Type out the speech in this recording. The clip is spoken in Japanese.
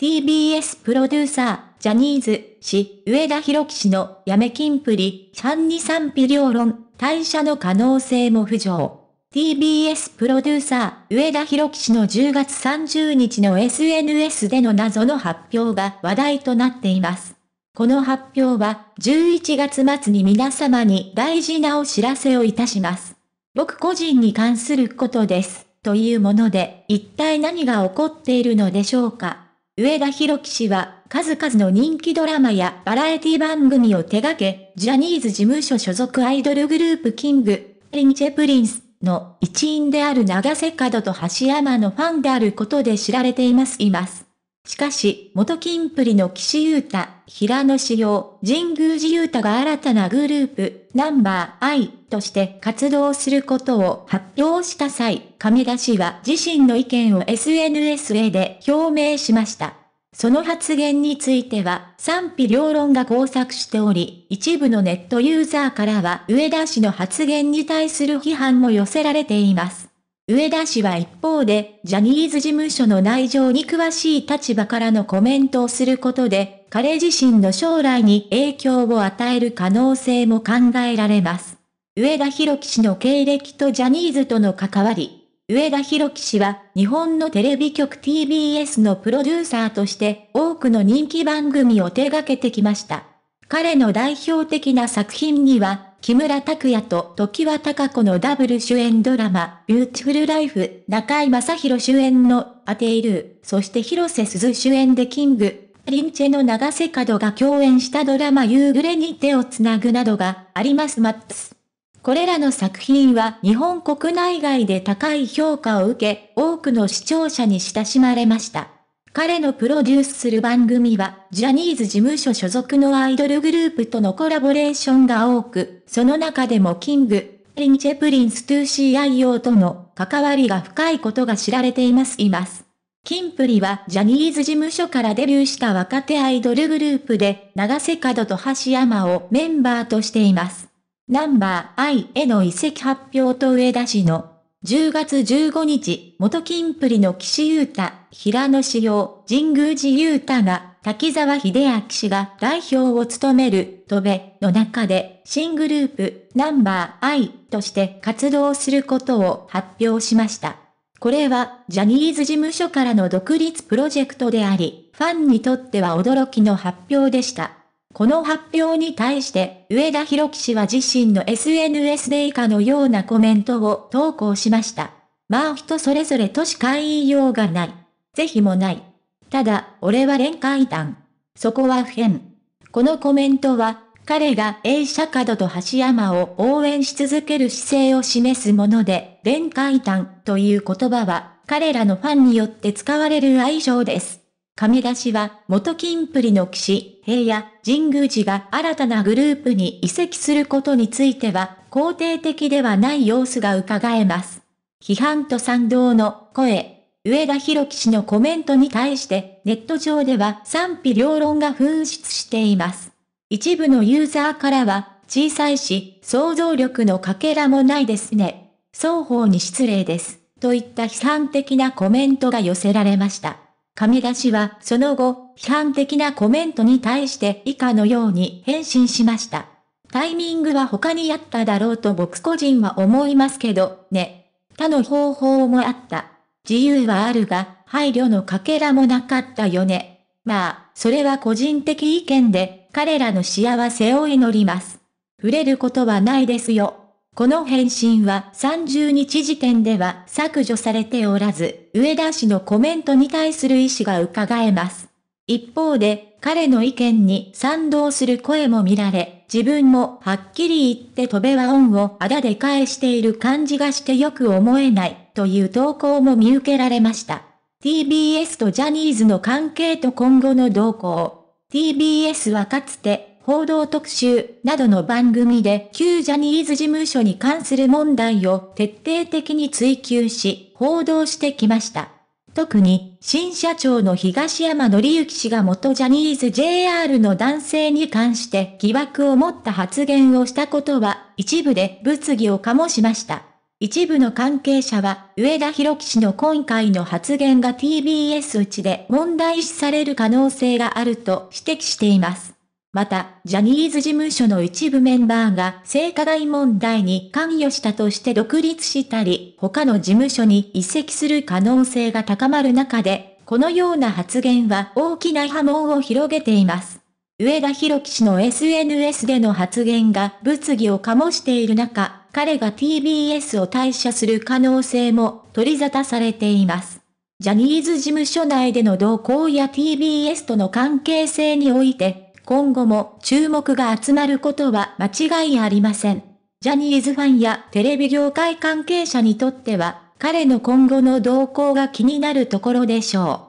TBS プロデューサー、ジャニーズ、氏、上田博樹氏のやめ金プリ、三・に賛否両論、退社の可能性も浮上。TBS プロデューサー、上田博樹氏の10月30日の SNS での謎の発表が話題となっています。この発表は、11月末に皆様に大事なお知らせをいたします。僕個人に関することです。というもので、一体何が起こっているのでしょうか上田博樹氏は、数々の人気ドラマやバラエティ番組を手掛け、ジャニーズ事務所所属アイドルグループキング、リンチェプリンスの一員である長瀬角と橋山のファンであることで知られています。います。しかし、元金プリの岸優太、平野志陽、神宮寺優太が新たなグループ、ナンバー I として活動することを発表した際、亀田氏は自身の意見を SNS へで表明しました。その発言については賛否両論が交錯しており、一部のネットユーザーからは上田氏の発言に対する批判も寄せられています。上田氏は一方で、ジャニーズ事務所の内情に詳しい立場からのコメントをすることで、彼自身の将来に影響を与える可能性も考えられます。上田博樹氏の経歴とジャニーズとの関わり。上田博樹氏は、日本のテレビ局 TBS のプロデューサーとして、多くの人気番組を手掛けてきました。彼の代表的な作品には、木村拓哉と時は高子のダブル主演ドラマ、ビューティフルライフ、中井正宏主演の、アテイルそして広瀬すず主演でキング、リンチェの長瀬角が共演したドラマ夕暮れに手をつなぐなどがありますマックス。これらの作品は日本国内外で高い評価を受け、多くの視聴者に親しまれました。彼のプロデュースする番組は、ジャニーズ事務所所属のアイドルグループとのコラボレーションが多く、その中でもキング、リンチェプリンス 2CIO との関わりが深いことが知られています。います。キンプリはジャニーズ事務所からデビューした若手アイドルグループで、長瀬角と橋山をメンバーとしています。ナンバー I への移籍発表と上田氏の10月15日、元金プリの岸優太、平野志陽、神宮寺優太が、滝沢秀明氏が代表を務める、戸部の中で、新グループ、ナンバー I として活動することを発表しました。これは、ジャニーズ事務所からの独立プロジェクトであり、ファンにとっては驚きの発表でした。この発表に対して、上田博樹氏は自身の SNS で以下のようなコメントを投稿しました。まあ人それぞれとしか言いようがない。是非もない。ただ、俺は連会談。そこは不変。このコメントは、彼が A 社角と橋山を応援し続ける姿勢を示すもので、連会談という言葉は、彼らのファンによって使われる愛称です。亀田氏は、元金プリの騎士、平野、神宮寺が新たなグループに移籍することについては、肯定的ではない様子が伺えます。批判と賛同の声。上田博樹氏のコメントに対して、ネット上では賛否両論が噴出しています。一部のユーザーからは、小さいし、想像力のかけらもないですね。双方に失礼です。といった批判的なコメントが寄せられました。亀田氏はその後、批判的なコメントに対して以下のように返信しました。タイミングは他にあっただろうと僕個人は思いますけど、ね。他の方法もあった。自由はあるが、配慮のかけらもなかったよね。まあ、それは個人的意見で、彼らの幸せを祈ります。触れることはないですよ。この返信は30日時点では削除されておらず、上田氏のコメントに対する意思が伺えます。一方で、彼の意見に賛同する声も見られ、自分もはっきり言って飛べは恩をあだで返している感じがしてよく思えないという投稿も見受けられました。TBS とジャニーズの関係と今後の動向。TBS はかつて報道特集などの番組で旧ジャニーズ事務所に関する問題を徹底的に追求し、報道してきました。特に、新社長の東山紀之氏が元ジャニーズ JR の男性に関して疑惑を持った発言をしたことは、一部で物議を醸しました。一部の関係者は、上田博樹氏の今回の発言が TBS 内ちで問題視される可能性があると指摘しています。また、ジャニーズ事務所の一部メンバーが性加害問題に関与したとして独立したり、他の事務所に移籍する可能性が高まる中で、このような発言は大きな波紋を広げています。上田博樹氏の SNS での発言が物議を醸している中、彼が TBS を退社する可能性も取り沙汰されています。ジャニーズ事務所内での動向や TBS との関係性において、今後も注目が集まることは間違いありません。ジャニーズファンやテレビ業界関係者にとっては、彼の今後の動向が気になるところでしょう。